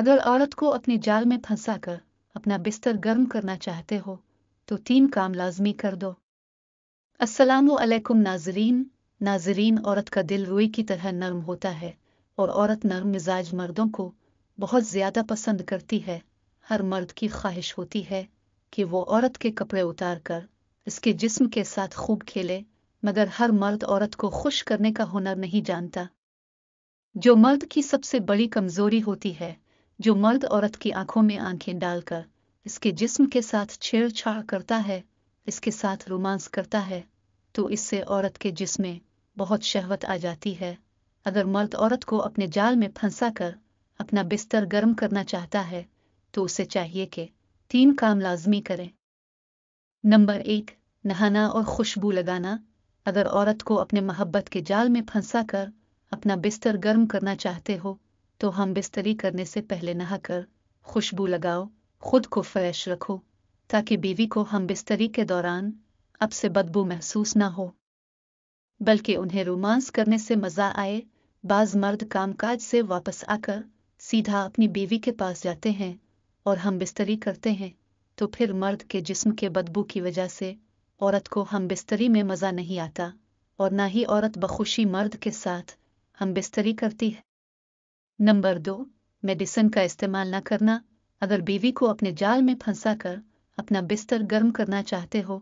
अगर औरत को अपने जाल में फंसा कर अपना बिस्तर गर्म करना चाहते हो तो तीन काम लाजमी कर दो असलकुम नाजरीन नाजरीन औरत का दिल रुई की तरह नर्म होता है और औरत नर्म मिजाज मर्दों को बहुत ज़्यादा पसंद करती है हर मर्द की ख्वाहिश होती है कि वो औरत के कपड़े उतार कर इसके जिस्म के साथ खूब खेले मगर हर मर्द औरत को खुश करने का हुनर नहीं जानता जो मर्द की सबसे बड़ी कमजोरी होती है जो मर्द औरत की आंखों में आंखें डालकर इसके जिस्म के साथ छेड़छाड़ करता है इसके साथ रोमांस करता है तो इससे औरत के जिसमें बहुत शहवत आ जाती है अगर मर्द औरत को अपने जाल में फंसा कर अपना बिस्तर गर्म करना चाहता है तो उसे चाहिए कि तीन काम लाजमी करें नंबर एक नहाना और खुशबू लगाना अगर औरत को अपने मोहब्बत के जाल में फंसा कर अपना बिस्तर गर्म करना चाहते हो तो हम बिस्तरी करने से पहले नहाकर खुशबू लगाओ खुद को फ्रेश रखो ताकि बीवी को हम बिस्तरी के दौरान अब से बदबू महसूस ना हो बल्कि उन्हें रोमांस करने से मजा आए बाज मर्द कामकाज से वापस आकर सीधा अपनी बीवी के पास जाते हैं और हम बिस्तरी करते हैं तो फिर मर्द के जिस्म के बदबू की वजह से औरत को हम बिस्तरी में मज़ा नहीं आता और ना ही औरत बखुशी मर्द के साथ हम बिस्तरी करती है नंबर दो मेडिसिन का इस्तेमाल न करना अगर बीवी को अपने जाल में फंसा कर अपना बिस्तर गर्म करना चाहते हो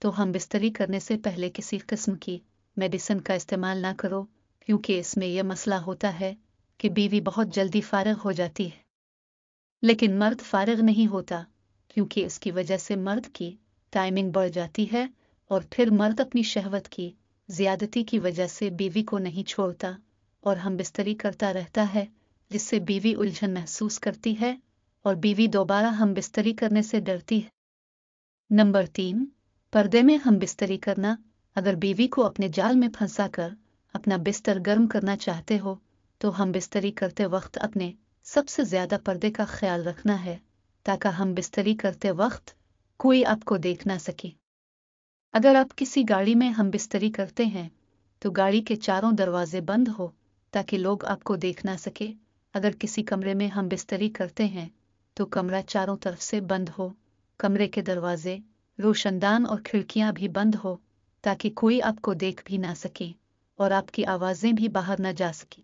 तो हम बिस्तरी करने से पहले किसी किस्म की मेडिसिन का इस्तेमाल ना करो क्योंकि इसमें यह मसला होता है कि बीवी बहुत जल्दी फारग हो जाती है लेकिन मर्द फारग नहीं होता क्योंकि इसकी वजह से मर्द की टाइमिंग बढ़ जाती है और फिर मर्द अपनी शहवत की ज्यादती की वजह से बीवी को नहीं छोड़ता और हम बिस्तरी करता रहता है जिससे बीवी उलझन महसूस करती है और बीवी दोबारा हम बिस्तरी करने से डरती है नंबर तीन पर्दे में हम बिस्तरी करना अगर बीवी को अपने जाल में फंसा कर अपना बिस्तर गर्म करना चाहते हो तो हम बिस्तरी करते वक्त अपने सबसे ज्यादा पर्दे का ख्याल रखना है ताकि हम बिस्तरी करते वक्त कोई आपको देख ना सके अगर आप किसी गाड़ी में हम बिस्तरी करते हैं तो गाड़ी के चारों दरवाजे बंद हो ताकि लोग आपको देख ना सके अगर किसी कमरे में हम बिस्तरी करते हैं तो कमरा चारों तरफ से बंद हो कमरे के दरवाजे रोशनदान और खिड़कियां भी बंद हो ताकि कोई आपको देख भी ना सके और आपकी आवाज़ें भी बाहर न जा सकें